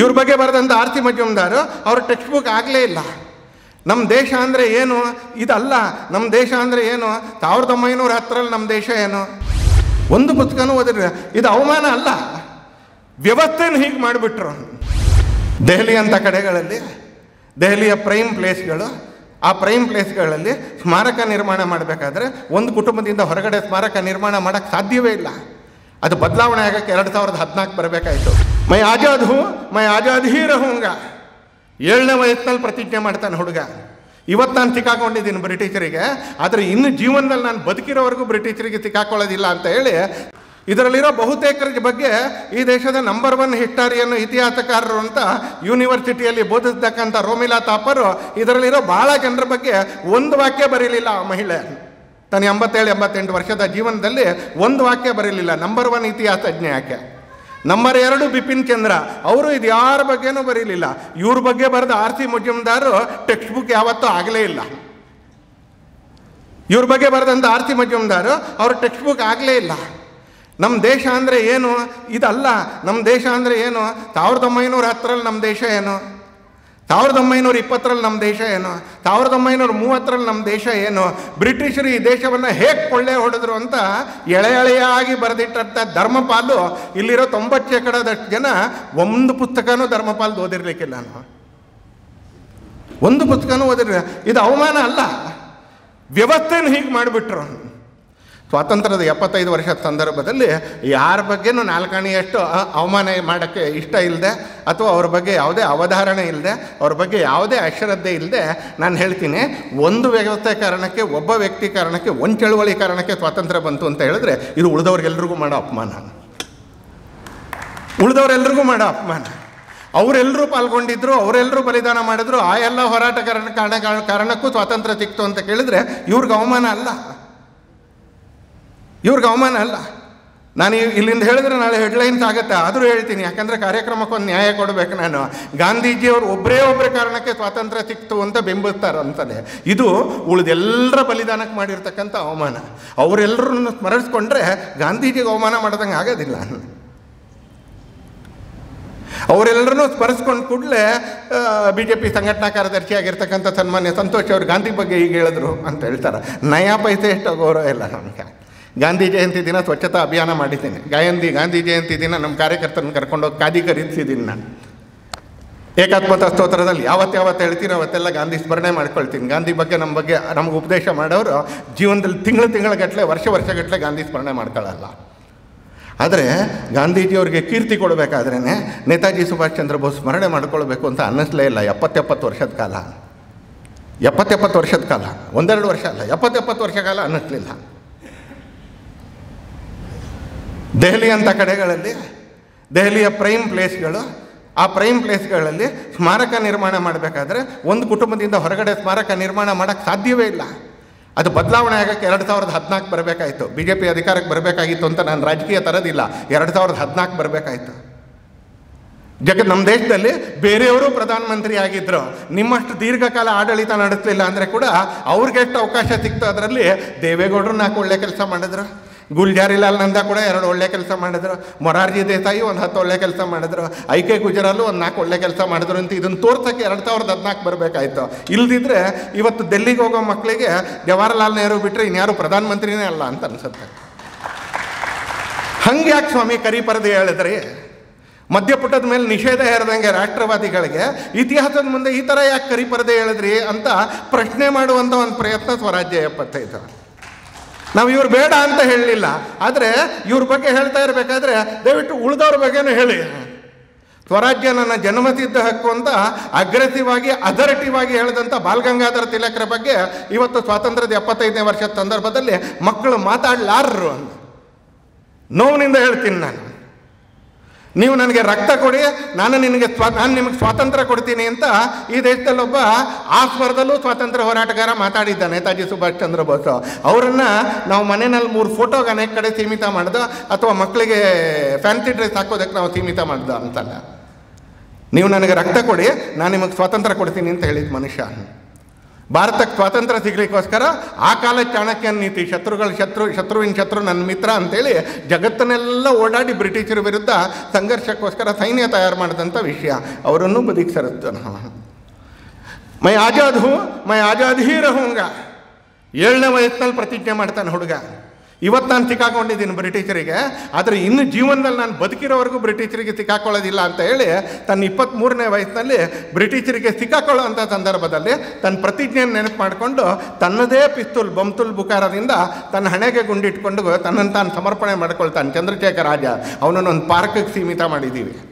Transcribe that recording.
ಇವ್ರ ಬಗ್ಗೆ ಬರೆದಂಥ ಆರ್ತಿ ಮಜುಮ್ದಾರು ಅವ್ರ ಟೆಕ್ಸ್ಟ್ ಬುಕ್ ಆಗಲೇ ಇಲ್ಲ ನಮ್ಮ ದೇಶ ಅಂದರೆ ಏನು ಇದಲ್ಲ ನಮ್ಮ ದೇಶ ಅಂದರೆ ಏನು ಸಾವಿರದ ಒಂಬೈನೂರ ಹತ್ತರಲ್ಲಿ ನಮ್ಮ ದೇಶ ಏನು ಒಂದು ಪುಸ್ತಕನೂ ಓದಿದ್ರೆ ಇದು ಅವಮಾನ ಅಲ್ಲ ವ್ಯವಸ್ಥೆನ ಹೀಗೆ ಮಾಡಿಬಿಟ್ರು ದೆಹಲಿ ಅಂಥ ಕಡೆಗಳಲ್ಲಿ ದೆಹಲಿಯ ಪ್ರೈಮ್ ಪ್ಲೇಸ್ಗಳು ಆ ಪ್ರೈಮ್ ಪ್ಲೇಸ್ಗಳಲ್ಲಿ ಸ್ಮಾರಕ ನಿರ್ಮಾಣ ಮಾಡಬೇಕಾದ್ರೆ ಒಂದು ಕುಟುಂಬದಿಂದ ಹೊರಗಡೆ ಸ್ಮಾರಕ ನಿರ್ಮಾಣ ಮಾಡೋಕ್ಕೆ ಸಾಧ್ಯವೇ ಇಲ್ಲ ಅದು ಬದಲಾವಣೆ ಆಗೋಕ್ಕೆ ಎರಡು ಸಾವಿರದ ಹದಿನಾಲ್ಕು ಬರಬೇಕಾಯಿತು ಮೈ ಆಜಾದ್ ಹೂ ಮೈ ಆಜಾದ್ ಹೀರ ಹೂಂಗ ಏಳನೇ ವಯಸ್ಸಿನಲ್ಲಿ ಪ್ರತಿಜ್ಞೆ ಮಾಡ್ತಾನೆ ಹುಡುಗ ಇವತ್ತು ನಾನು ತಿಕ್ಕಾಕೊಂಡಿದ್ದೀನಿ ಬ್ರಿಟಿಷರಿಗೆ ಆದರೆ ಇನ್ನು ಜೀವನದಲ್ಲಿ ನಾನು ಬದುಕಿರೋವರೆಗೂ ಬ್ರಿಟಿಷರಿಗೆ ತಿಕ್ಕಾಕೊಳ್ಳೋದಿಲ್ಲ ಅಂತ ಹೇಳಿ ಇದರಲ್ಲಿರೋ ಬಹುತೇಕರ ಬಗ್ಗೆ ಈ ದೇಶದ ನಂಬರ್ ಒನ್ ಹಿಸ್ಟಾರಿಯನ್ನು ಇತಿಹಾಸಕಾರರು ಅಂತ ಯೂನಿವರ್ಸಿಟಿಯಲ್ಲಿ ಬೋಧಿಸ್ತಕ್ಕಂಥ ರೋಮಿಲಾ ತಾಪರು ಇದರಲ್ಲಿರೋ ಭಾಳ ಜನರ ಬಗ್ಗೆ ಒಂದು ವಾಕ್ಯ ಬರೀಲಿಲ್ಲ ಆ ಮಹಿಳೆ ತನ್ನ ಎಂಬತ್ತೇಳು ಎಂಬತ್ತೆಂಟು ವರ್ಷದ ಜೀವನದಲ್ಲಿ ಒಂದು ವಾಕ್ಯ ಬರೀಲಿಲ್ಲ ನಂಬರ್ ಒನ್ ಇತಿಹಾಸಜ್ಞೆ ಯಾಕೆ ನಂಬರ್ ಎರಡು ಬಿಪಿನ್ ಚಂದ್ರ ಅವರು ಇದು ಯಾರ ಬಗ್ಗೆನೂ ಬರೀಲಿಲ್ಲ ಇವ್ರ ಬಗ್ಗೆ ಬರೆದ ಆರ್ತಿ ಸಿ ಟೆಕ್ಸ್ಟ್ ಬುಕ್ ಯಾವತ್ತೂ ಆಗಲೇ ಇಲ್ಲ ಇವ್ರ ಬಗ್ಗೆ ಬರೆದಂಥ ಆರ್ತಿ ಸಿ ಮುಜುಮ್ದಾರು ಅವ್ರ ಟೆಕ್ಸ್ಟ್ ಬುಕ್ ಆಗಲೇ ಇಲ್ಲ ನಮ್ಮ ದೇಶ ಅಂದರೆ ಏನು ಇದಲ್ಲ ನಮ್ಮ ದೇಶ ಅಂದರೆ ಏನು ಸಾವಿರದ ಒಂಬೈನೂರ ಹತ್ತರಲ್ಲಿ ನಮ್ಮ ದೇಶ ಏನು ಸಾವಿರದ ಒಂಬೈನೂರ ಇಪ್ಪತ್ತರಲ್ಲಿ ನಮ್ಮ ದೇಶ ಏನು ಸಾವಿರದ ಒಂಬೈನೂರ ಮೂವತ್ತರಲ್ಲಿ ನಮ್ಮ ದೇಶ ಏನು ಬ್ರಿಟಿಷರು ಈ ದೇಶವನ್ನು ಹೇಗೆ ಕೊಳ್ಳೆ ಹೊಡೆದ್ರು ಅಂತ ಎಳೆ ಎಳೆಯಾಗಿ ಬರೆದಿಟ್ಟಂಥ ಧರ್ಮಪಾಲು ಇಲ್ಲಿರೋ ತೊಂಬತ್ತು ಶೇಕಡದಷ್ಟು ಜನ ಒಂದು ಪುಸ್ತಕನೂ ಧರ್ಮಪಾಲ್ದು ಓದಿರಲಿಕ್ಕಿಲ್ಲ ನಾನು ಒಂದು ಪುಸ್ತಕನೂ ಓದಿರಲಿಲ್ಲ ಇದು ಅವಮಾನ ಅಲ್ಲ ವ್ಯವಸ್ಥೆನ ಹೀಗೆ ಮಾಡಿಬಿಟ್ರು ಸ್ವಾತಂತ್ರ್ಯದ ಎಪ್ಪತ್ತೈದು ವರ್ಷದ ಸಂದರ್ಭದಲ್ಲಿ ಯಾರ ಬಗ್ಗೆನೂ ನಾಲ್ಕಾಣಿಯಷ್ಟು ಅವಮಾನ ಮಾಡೋಕ್ಕೆ ಇಷ್ಟ ಇಲ್ಲದೆ ಅಥವಾ ಅವ್ರ ಬಗ್ಗೆ ಯಾವುದೇ ಅವಧಾರಣೆ ಇಲ್ಲದೆ ಅವ್ರ ಬಗ್ಗೆ ಯಾವುದೇ ಅಶ್ರದ್ಧೆ ಇಲ್ಲದೆ ನಾನು ಹೇಳ್ತೀನಿ ಒಂದು ವ್ಯವಸ್ಥೆ ಕಾರಣಕ್ಕೆ ಒಬ್ಬ ವ್ಯಕ್ತಿ ಕಾರಣಕ್ಕೆ ಒಂದು ಚಳುವಳಿ ಕಾರಣಕ್ಕೆ ಸ್ವಾತಂತ್ರ್ಯ ಬಂತು ಅಂತ ಹೇಳಿದ್ರೆ ಇದು ಉಳಿದವ್ರಿಗೆಲ್ರಿಗೂ ಮಾಡೋ ಅಪಮಾನ ಉಳಿದವರೆಲ್ಲರಿಗೂ ಮಾಡೋ ಅಪಮಾನ ಅವರೆಲ್ಲರೂ ಪಾಲ್ಗೊಂಡಿದ್ದರು ಅವರೆಲ್ಲರೂ ಬಲಿದಾನ ಮಾಡಿದ್ರು ಆ ಎಲ್ಲ ಹೋರಾಟ ಕಾರಣ ಕಾರಣ ಕಾರಣಕ್ಕೂ ಸ್ವಾತಂತ್ರ್ಯ ಸಿಕ್ತು ಅಂತ ಕೇಳಿದ್ರೆ ಇವ್ರಿಗೆ ಅವಮಾನ ಅಲ್ಲ ಇವ್ರಿಗೆ ಅವಮಾನ ಅಲ್ಲ ನಾನು ಇಲ್ಲಿಂದ ಹೇಳಿದ್ರೆ ನಾಳೆ ಹೆಡ್ಲೈನ್ಸ್ ಆಗುತ್ತೆ ಆದರೂ ಹೇಳ್ತೀನಿ ಯಾಕಂದರೆ ಕಾರ್ಯಕ್ರಮಕ್ಕೆ ಒಂದು ನ್ಯಾಯ ಕೊಡಬೇಕು ನಾನು ಗಾಂಧೀಜಿಯವರು ಒಬ್ಬರೇ ಒಬ್ಬರ ಕಾರಣಕ್ಕೆ ಸ್ವಾತಂತ್ರ್ಯ ಸಿಕ್ತು ಅಂತ ಬೆಂಬಿಸ್ತಾರಂತಲೇ ಇದು ಉಳಿದೆಲ್ಲರ ಬಲಿದಾನಕ್ಕೆ ಮಾಡಿರ್ತಕ್ಕಂಥ ಅವಮಾನ ಅವರೆಲ್ಲರನ್ನು ಸ್ಮರಿಸ್ಕೊಂಡ್ರೆ ಗಾಂಧೀಜಿಗೆ ಅವಮಾನ ಮಾಡ್ದಂಗೆ ಆಗೋದಿಲ್ಲ ಅವರೆಲ್ಲರನ್ನೂ ಸ್ಮರಿಸ್ಕೊಂಡು ಕೂಡಲೇ ಬಿ ಜೆ ಪಿ ಸಂಘಟನಾ ಕಾರ್ಯದರ್ಶಿ ಸನ್ಮಾನ್ಯ ಸಂತೋಷ್ ಅವರು ಗಾಂಧಿ ಬಗ್ಗೆ ಈಗ ಹೇಳಿದ್ರು ಅಂತ ಹೇಳ್ತಾರೆ ನಯಾ ಪೈಸೆ ಗೌರವ ಇಲ್ಲ ನಮಗೆ ಗಾಂಧಿ ಜಯಂತಿ ದಿನ ಸ್ವಚ್ಛತಾ ಅಭಿಯಾನ ಮಾಡಿದ್ದೀನಿ ಗಾಯಂದಿ ಗಾಂಧಿ ಜಯಂತಿ ದಿನ ನಮ್ಮ ಕಾರ್ಯಕರ್ತರನ್ನು ಹೋಗಿ ಖಾದಿ ಖರೀದಿಸಿದ್ದೀನಿ ನಾನು ಏಕಾತ್ಮತ ಸ್ತೋತ್ರದಲ್ಲಿ ಯಾವತ್ತು ಯಾವತ್ತು ಹೇಳ್ತೀನಿ ಅವತ್ತೆಲ್ಲ ಗಾಂಧಿ ಸ್ಮರಣೆ ಮಾಡ್ಕೊಳ್ತೀನಿ ಗಾಂಧಿ ಬಗ್ಗೆ ನಮ್ಮ ಬಗ್ಗೆ ನಮಗೆ ಉಪದೇಶ ಮಾಡೋರು ಜೀವನದಲ್ಲಿ ತಿಂಗಳು ತಿಂಗಳ ಗಟ್ಟಲೆ ವರ್ಷ ವರ್ಷಗಟ್ಟಲೆ ಗಾಂಧಿ ಸ್ಮರಣೆ ಮಾಡ್ಕೊಳ್ಳಲ್ಲ ಆದರೆ ಗಾಂಧೀಜಿಯವರಿಗೆ ಕೀರ್ತಿ ಕೊಡಬೇಕಾದ್ರೇ ನೇತಾಜಿ ಸುಭಾಷ್ ಚಂದ್ರ ಬೋಸ್ ಸ್ಮರಣೆ ಮಾಡ್ಕೊಳ್ಬೇಕು ಅಂತ ಅನ್ನಿಸ್ಲೇ ಇಲ್ಲ ಎಪ್ಪತ್ತೆಪ್ಪತ್ತು ವರ್ಷದ ಕಾಲ ಎಪ್ಪತ್ತೆಪ್ಪತ್ತು ವರ್ಷದ ಕಾಲ ಒಂದೆರಡು ವರ್ಷ ಅಲ್ಲ ಎಪ್ಪತ್ತೆಪ್ಪತ್ತು ವರ್ಷ ಕಾಲ ಅನ್ನಿಸ್ಲಿಲ್ಲ ದೆಹಲಿ ಅಂಥ ಕಡೆಗಳಲ್ಲಿ ದೆಹಲಿಯ ಪ್ರೈಮ್ ಪ್ಲೇಸ್ಗಳು ಆ ಪ್ರೈಮ್ ಪ್ಲೇಸ್ಗಳಲ್ಲಿ ಸ್ಮಾರಕ ನಿರ್ಮಾಣ ಮಾಡಬೇಕಾದ್ರೆ ಒಂದು ಕುಟುಂಬದಿಂದ ಹೊರಗಡೆ ಸ್ಮಾರಕ ನಿರ್ಮಾಣ ಮಾಡೋಕ್ಕೆ ಸಾಧ್ಯವೇ ಇಲ್ಲ ಅದು ಬದಲಾವಣೆ ಆಗೋಕ್ಕೆ ಎರಡು ಸಾವಿರದ ಹದಿನಾಲ್ಕು ಬರಬೇಕಾಯಿತು ಬಿ ಜೆ ಪಿ ಅಧಿಕಾರಕ್ಕೆ ಬರಬೇಕಾಗಿತ್ತು ಅಂತ ನಾನು ರಾಜಕೀಯ ತರೋದಿಲ್ಲ ಎರಡು ಸಾವಿರದ ಹದಿನಾಲ್ಕು ಬರಬೇಕಾಯಿತು ಜಗ ನಮ್ಮ ದೇಶದಲ್ಲಿ ಬೇರೆಯವರು ಪ್ರಧಾನಮಂತ್ರಿ ಆಗಿದ್ದರು ನಿಮ್ಮಷ್ಟು ದೀರ್ಘಕಾಲ ಆಡಳಿತ ನಡೆಸಲಿಲ್ಲ ಅಂದರೆ ಕೂಡ ಎಷ್ಟು ಅವಕಾಶ ಸಿಕ್ತು ಅದರಲ್ಲಿ ದೇವೇಗೌಡರು ನಾಲ್ಕು ಒಳ್ಳೆ ಕೆಲಸ ಮಾಡಿದ್ರು ಗುಲ್ಜಾರಿಲಾಲ್ ನಂದ ಕೂಡ ಎರಡು ಒಳ್ಳೆ ಕೆಲಸ ಮಾಡಿದ್ರು ಮೊರಾರ್ಜಿ ದೇಸಾಯಿ ಒಂದು ಹತ್ತು ಒಳ್ಳೆ ಕೆಲಸ ಮಾಡಿದ್ರು ಐ ಕೆ ಗುಜರಾಲು ಒಂದು ನಾಲ್ಕು ಒಳ್ಳೆ ಕೆಲಸ ಮಾಡಿದ್ರು ಅಂತ ಇದನ್ನು ತೋರ್ಸೋಕ್ಕೆ ಎರಡು ಸಾವಿರದ ಹದಿನಾಲ್ಕು ಬರಬೇಕಾಯಿತು ಇಲ್ದಿದ್ರೆ ಇವತ್ತು ಡೆಲ್ಲಿಗೆ ಹೋಗೋ ಮಕ್ಕಳಿಗೆ ಜವಾಹರ್ಲಾಲ್ ನೆಹರು ಬಿಟ್ಟರೆ ಇನ್ಯಾರು ಪ್ರಧಾನಮಂತ್ರಿನೇ ಅಲ್ಲ ಅಂತ ಅನ್ಸುತ್ತೆ ಹಂಗೆ ಯಾಕೆ ಸ್ವಾಮಿ ಕರಿಪರದೆ ಹೇಳಿದ್ರಿ ಮಧ್ಯಪುಟದ ಮೇಲೆ ನಿಷೇಧ ಹೇರದಂಗೆ ರಾಷ್ಟ್ರವಾದಿಗಳಿಗೆ ಇತಿಹಾಸದ ಮುಂದೆ ಈ ಥರ ಯಾಕೆ ಕರಿಪರದೆ ಹೇಳಿದ್ರಿ ಅಂತ ಪ್ರಶ್ನೆ ಮಾಡುವಂಥ ಒಂದು ಪ್ರಯತ್ನ ಸ್ವರಾಜ್ಯ ಎಪ್ಪತ್ತೈದು ನಾವು ಇವ್ರು ಬೇಡ ಅಂತ ಹೇಳಲಿಲ್ಲ ಆದರೆ ಇವ್ರ ಬಗ್ಗೆ ಹೇಳ್ತಾ ಇರಬೇಕಾದ್ರೆ ದಯವಿಟ್ಟು ಉಳಿದವ್ರ ಬಗ್ಗೆನೂ ಹೇಳಿ ಸ್ವರಾಜ್ಯ ನನ್ನ ಜನ್ಮತಿದ್ದ ಹಕ್ಕು ಅಂತ ಅಗ್ರೆಸಿವ್ ಆಗಿ ಆಗಿ ಹೇಳಿದಂಥ ಬಾಲ್ಗಂಗಾಧರ ತಿಲಕರ ಬಗ್ಗೆ ಇವತ್ತು ಸ್ವಾತಂತ್ರ್ಯದ ಎಪ್ಪತ್ತೈದನೇ ವರ್ಷದ ಸಂದರ್ಭದಲ್ಲಿ ಮಕ್ಕಳು ಮಾತಾಡಲಾರರು ಅಂತ ನೋವಿನಿಂದ ಹೇಳ್ತೀನಿ ನಾನು ನೀವು ನನಗೆ ರಕ್ತ ಕೊಡಿ ನಾನು ನಿನಗೆ ಸ್ವ ನಾನು ನಿಮಗೆ ಸ್ವಾತಂತ್ರ್ಯ ಕೊಡ್ತೀನಿ ಅಂತ ಈ ದೇಶದಲ್ಲೊಬ್ಬ ಆ ಸ್ವರದಲ್ಲೂ ಸ್ವಾತಂತ್ರ್ಯ ಹೋರಾಟಗಾರ ಮಾತಾಡಿದ್ದ ನೇತಾಜಿ ಸುಭಾಷ್ ಚಂದ್ರ ಬೋಸ್ ಅವರನ್ನು ನಾವು ಮನೆಯಲ್ಲಿ ಮೂರು ಫೋಟೋಗೆ ಅನೇಕ ಕಡೆ ಸೀಮಿತ ಮಾಡ್ದೋ ಅಥವಾ ಮಕ್ಕಳಿಗೆ ಫ್ಯಾನ್ಸಿ ಡ್ರೆಸ್ ಹಾಕೋದಕ್ಕೆ ನಾವು ಸೀಮಿತ ಮಾಡ್ದೋ ಅಂತಲ್ಲ ನೀವು ನನಗೆ ರಕ್ತ ಕೊಡಿ ನಾನು ನಿಮಗೆ ಸ್ವಾತಂತ್ರ್ಯ ಕೊಡ್ತೀನಿ ಅಂತ ಹೇಳಿದ ಮನುಷ್ಯ ಭಾರತಕ್ಕೆ ಸ್ವಾತಂತ್ರ್ಯ ಸಿಗಲಿಕ್ಕೋಸ್ಕರ ಆ ಕಾಲ ಚಾಣಕ್ಯನ ನೀತಿ ಶತ್ರುಗಳ ಶತ್ರು ಶತ್ರುವಿನ ಶತ್ರು ನನ್ನ ಮಿತ್ರ ಅಂತೇಳಿ ಜಗತ್ತನ್ನೆಲ್ಲ ಓಡಾಡಿ ಬ್ರಿಟಿಷರ ವಿರುದ್ಧ ಸಂಘರ್ಷಕ್ಕೋಸ್ಕರ ಸೈನ್ಯ ತಯಾರು ಮಾಡಿದಂಥ ವಿಷಯ ಅವರನ್ನು ಬದುಕಿ ಸರಿಸ್ತು ಮೈ ಆಜಾದ್ ಹೂ ಮೈ ಆಜಾದ್ ಹೀರ ರಹೂಂಗ ಏಳನೇ ವಯಸ್ಸಿನಲ್ಲಿ ಪ್ರತಿಜ್ಞೆ ಮಾಡ್ತಾನೆ ಹುಡುಗ ಇವತ್ತು ನಾನು ತಿಕ್ಕಾಕೊಂಡಿದ್ದೀನಿ ಬ್ರಿಟಿಷರಿಗೆ ಆದರೆ ಇನ್ನು ಜೀವನದಲ್ಲಿ ನಾನು ಬದುಕಿರೋವರೆಗೂ ಬ್ರಿಟಿಷರಿಗೆ ಸಿಕ್ಕಾಕೊಳ್ಳೋದಿಲ್ಲ ಅಂತ ಹೇಳಿ ತನ್ನ ಇಪ್ಪತ್ತ್ಮೂರನೇ ವಯಸ್ಸಿನಲ್ಲಿ ಬ್ರಿಟಿಷರಿಗೆ ಅಂಥ ಸಂದರ್ಭದಲ್ಲಿ ತನ್ನ ಪ್ರತಿಜ್ಞೆಯನ್ನು ನೆನಪು ಮಾಡಿಕೊಂಡು ತನ್ನದೇ ಪಿಸ್ತೂಲ್ ಬಮ್ತುಲ್ ಬುಕಾರದಿಂದ ತನ್ನ ಹಣೆಗೆ ಗುಂಡಿಟ್ಕೊಂಡು ತನ್ನನ್ನು ತಾನು ಸಮರ್ಪಣೆ ಮಾಡ್ಕೊಳ್ತಾನೆ ಚಂದ್ರಶೇಖರ ರಾಜ ಅವನನ್ನು ಒಂದು ಪಾರ್ಕಿಗೆ ಸೀಮಿತ ಮಾಡಿದ್ದೀವಿ